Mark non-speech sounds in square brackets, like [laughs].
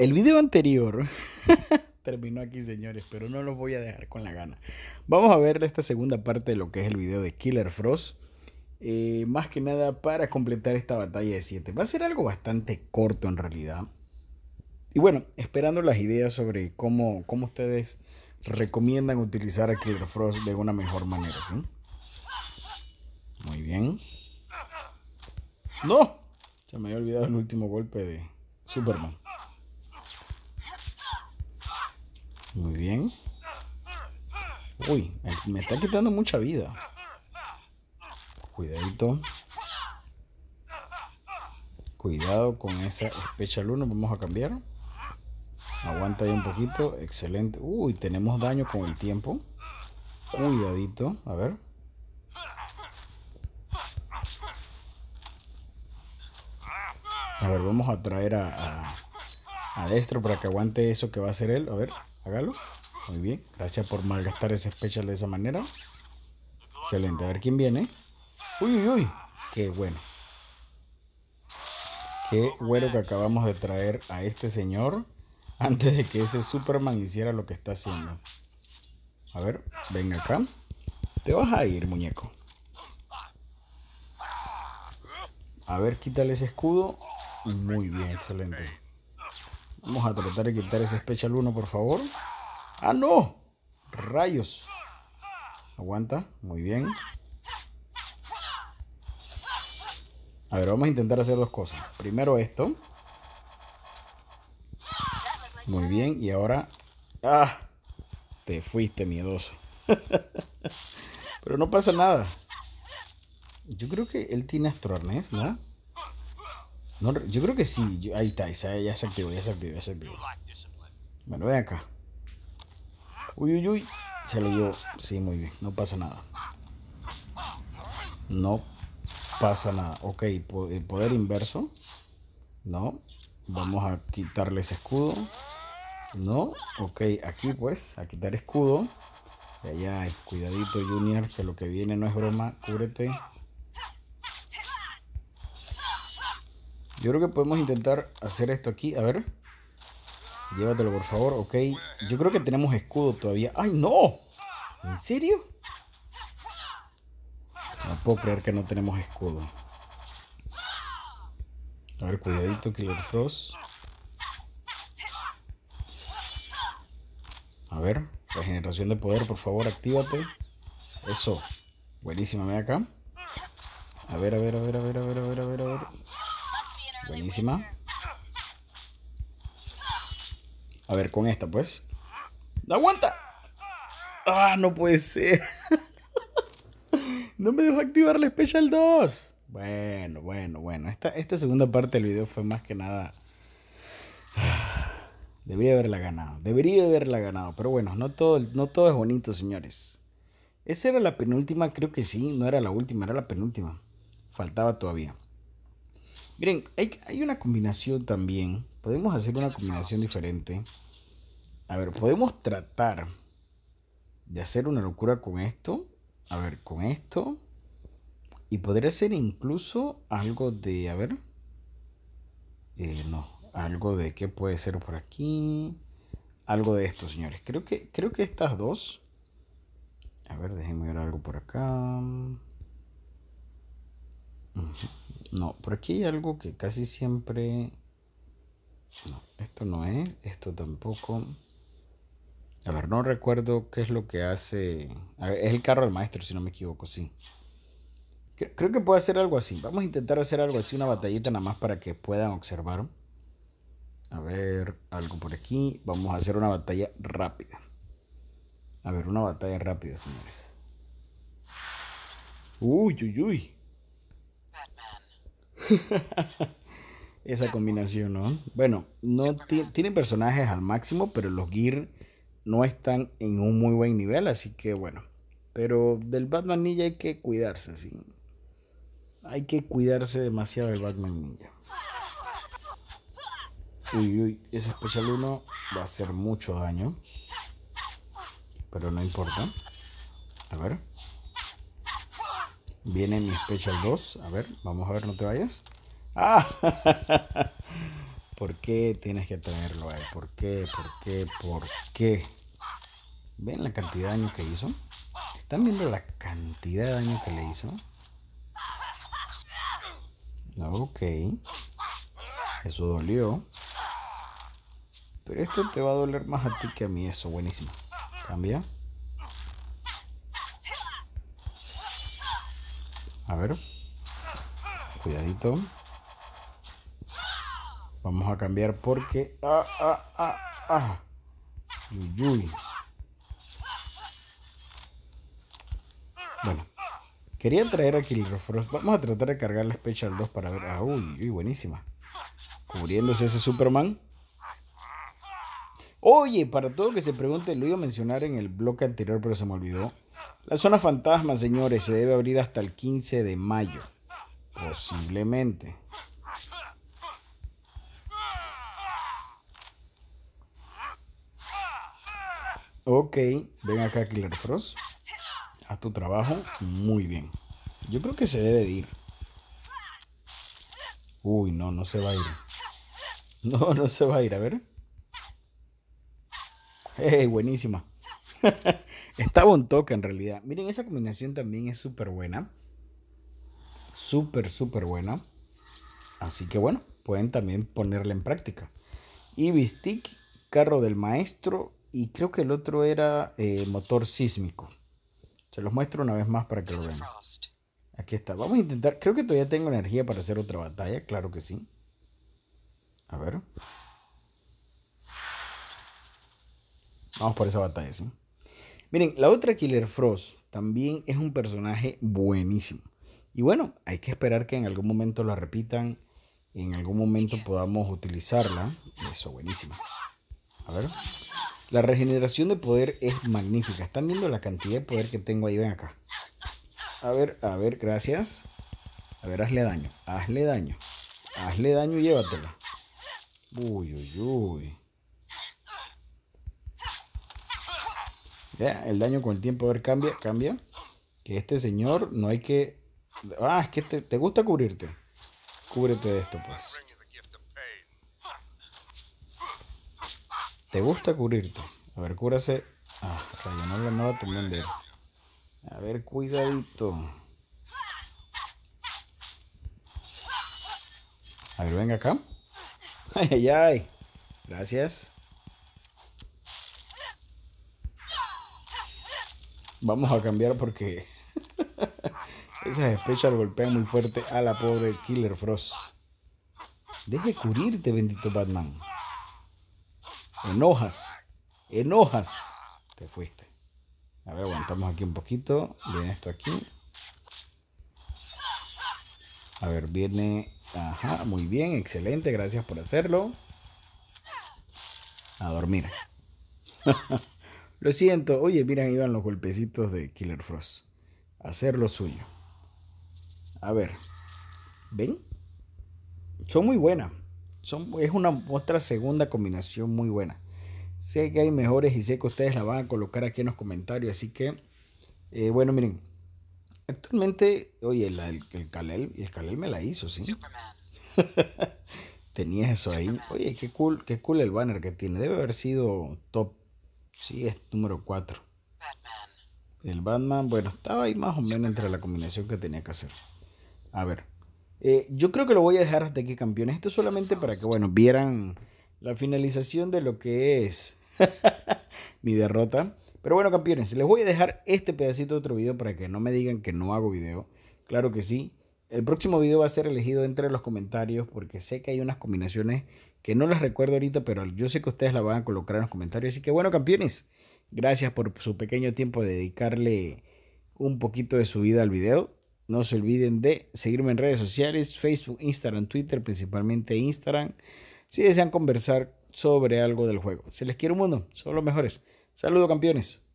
El video anterior [laughs] terminó aquí, señores, pero no los voy a dejar con la gana. Vamos a ver esta segunda parte de lo que es el video de Killer Frost. Eh, más que nada para completar esta batalla de 7. Va a ser algo bastante corto en realidad. Y bueno, esperando las ideas sobre cómo, ustedes recomiendan utilizar a Killer Frost de una mejor manera, ¿sí? Muy bien. ¡No! Se me había olvidado el último golpe de Superman. Muy bien. Uy, me está quitando mucha vida. Cuidadito. Cuidado con esa Special 1. Vamos a cambiar. Aguanta ahí un poquito. Excelente. Uy, tenemos daño con el tiempo. Cuidadito. A ver. A ver, vamos a traer a, a, a Destro para que aguante eso que va a hacer él. A ver. Muy bien. Gracias por malgastar ese special de esa manera. Excelente. A ver quién viene. Uy, uy, uy. Qué bueno. Qué bueno que acabamos de traer a este señor antes de que ese Superman hiciera lo que está haciendo. A ver, venga acá. Te vas a ir, muñeco. A ver, quítale ese escudo. Muy bien, excelente. Vamos a tratar de quitar ese Special 1, por favor. ¡Ah, no! ¡Rayos! Aguanta, muy bien. A ver, vamos a intentar hacer dos cosas. Primero esto. Muy bien, y ahora... ¡Ah! Te fuiste miedoso. [laughs] Pero no pasa nada. Yo creo que él tiene astroarnés, ¿no? yo creo que sí. ahí está, ya se activó, ya se activó, ya se activó. Bueno, ve acá. Uy, uy, uy. Se le dio, Sí, muy bien. No pasa nada. No pasa nada. Ok, el poder inverso. No. Vamos a quitarle ese escudo. No. Ok, aquí pues, a quitar escudo. Y allá, cuidadito Junior, que lo que viene no es broma. Cúbrete. Yo creo que podemos intentar hacer esto aquí. A ver. Llévatelo, por favor. Ok. Yo creo que tenemos escudo todavía. ¡Ay, no! ¿En serio? No puedo creer que no tenemos escudo. A ver, cuidadito, Killer Frost. A ver, regeneración de poder, por favor, actívate. Eso. Buenísima, me acá. A ver, a ver, a ver, a ver, a ver, a ver, a ver, a ver. Buenísima. A ver, con esta, pues. ¡Aguanta! ¡Ah, no puede ser! [laughs] no me dejó activar la Special 2. Bueno, bueno, bueno. Esta, esta segunda parte del video fue más que nada... [sighs] Debería haberla ganado. Debería haberla ganado. Pero bueno, no todo, no todo es bonito, señores. Esa era la penúltima, creo que sí. No era la última, era la penúltima. Faltaba todavía. Miren, hay, una combinación también. Podemos hacer una combinación diferente. A ver, podemos tratar de hacer una locura con esto. A ver, con esto. Y podría ser incluso algo de. A ver. Eh, no. Algo de qué puede ser por aquí. Algo de esto, señores. Creo que, creo que estas dos. A ver, déjenme ver algo por acá. No, por aquí hay algo que casi siempre... No, esto no es, esto tampoco. A ver, no recuerdo qué es lo que hace... es el carro del maestro, si no me equivoco, sí. Creo que puede hacer algo así. Vamos a intentar hacer algo así, una batallita nada más para que puedan observar. A ver, algo por aquí. Vamos a hacer una batalla rápida. A ver, una batalla rápida, señores. Uy, uy, uy. [laughs] Esa combinación, ¿no? Bueno, no tienen personajes al máximo, pero los Gear no están en un muy buen nivel, así que bueno. Pero del Batman Ninja hay que cuidarse, sí. Hay que cuidarse demasiado del Batman Ninja. Uy, uy, ese especial 1 va a hacer mucho daño. Pero no importa. A ver. Viene mi Special 2. A ver, vamos a ver, no te vayas. Ah, [laughs] ¿por qué tienes que traerlo ahí? Eh? ¿Por qué? ¿Por qué? ¿Por qué? ¿Ven la cantidad de daño que hizo? ¿Están viendo la cantidad de daño que le hizo? Ok. Eso dolió. Pero esto te va a doler más a ti que a mí. Eso, buenísimo. Cambia. A ver. Cuidadito. Vamos a cambiar porque... ¡Ah, ah, ah, ah! Uy, Bueno. Quería traer a el Vamos a tratar de cargar la Special 2 para ver... ¡Ah, uy, uy! Buenísima. Cubriéndose ese Superman. Oye, para todo que se pregunte, lo iba a mencionar en el bloque anterior, pero se me olvidó. La zona fantasma, señores, se debe abrir hasta el 15 de mayo. Posiblemente. Ok, ven acá Killer Frost. A tu trabajo, muy bien. Yo creo que se debe de ir. Uy, no, no se va a ir. No, no se va a ir, a ver. ¡Ey, buenísima. [laughs] Estaba un toque en realidad. Miren, esa combinación también es súper buena. Súper, súper buena. Así que bueno, pueden también ponerla en práctica. Y carro del maestro. Y creo que el otro era eh, motor sísmico. Se los muestro una vez más para que lo vean. Aquí está. Vamos a intentar. Creo que todavía tengo energía para hacer otra batalla. Claro que sí. A ver. Vamos por esa batalla, sí. Miren, la otra Killer Frost también es un personaje buenísimo. Y bueno, hay que esperar que en algún momento la repitan, en algún momento podamos utilizarla. Eso, buenísimo. A ver. La regeneración de poder es magnífica. ¿Están viendo la cantidad de poder que tengo ahí? Ven acá. A ver, a ver, gracias. A ver, hazle daño. Hazle daño. Hazle daño y llévatela. Uy, uy, uy. el daño con el tiempo, a ver, cambia, cambia. Que este señor no hay que... Ah, es que te, te gusta cubrirte. Cúbrete de esto, pues. ¿Te gusta cubrirte? A ver, cúrase. Ah, rayo, no, no a tener de... A ver, cuidadito. A ver, venga acá. [laughs] Ay, ay, ay. Gracias. Vamos a cambiar porque [laughs] esas especial golpean muy fuerte a la pobre Killer Frost. Deje cubrirte, bendito Batman. Enojas. Enojas. Te fuiste. A ver, aguantamos aquí un poquito. Viene esto aquí. A ver, viene. Ajá, muy bien, excelente. Gracias por hacerlo. A dormir. [laughs] Lo siento. Oye, miren, ahí los golpecitos de Killer Frost. Hacer lo suyo. A ver. ¿Ven? Son muy buenas. Son, es una otra segunda combinación muy buena. Sé que hay mejores y sé que ustedes la van a colocar aquí en los comentarios. Así que, eh, bueno, miren. Actualmente, oye, el, el, Kalel, me la hizo, ¿sí? [laughs] Tenía eso ahí. Oye, qué cool, qué cool el banner que tiene. Debe haber sido top Sí, es número 4. El Batman, bueno, estaba ahí más o menos entre la combinación que tenía que hacer. A ver, eh, yo creo que lo voy a dejar hasta aquí, campeones. Esto solamente para que, bueno, vieran la finalización de lo que es [laughs] mi derrota. Pero bueno, campeones, les voy a dejar este pedacito de otro video para que no me digan que no hago video. Claro que sí. El próximo video va a ser elegido entre los comentarios porque sé que hay unas combinaciones que no las recuerdo ahorita, pero yo sé que ustedes la van a colocar en los comentarios. Así que bueno, campeones, gracias por su pequeño tiempo de dedicarle un poquito de su vida al video. No se olviden de seguirme en redes sociales, Facebook, Instagram, Twitter, principalmente Instagram, si desean conversar sobre algo del juego. Se les quiere un mundo, son los mejores. Saludos campeones.